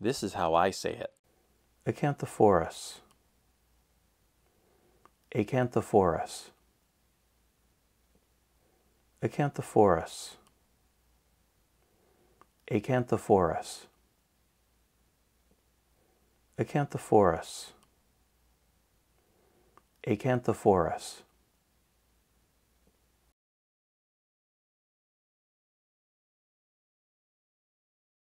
This is how I say it. Acanthophorus. Acanthophorus. Acanthophorus. Acanthophorus. Acanthophorus. Acanthophorus.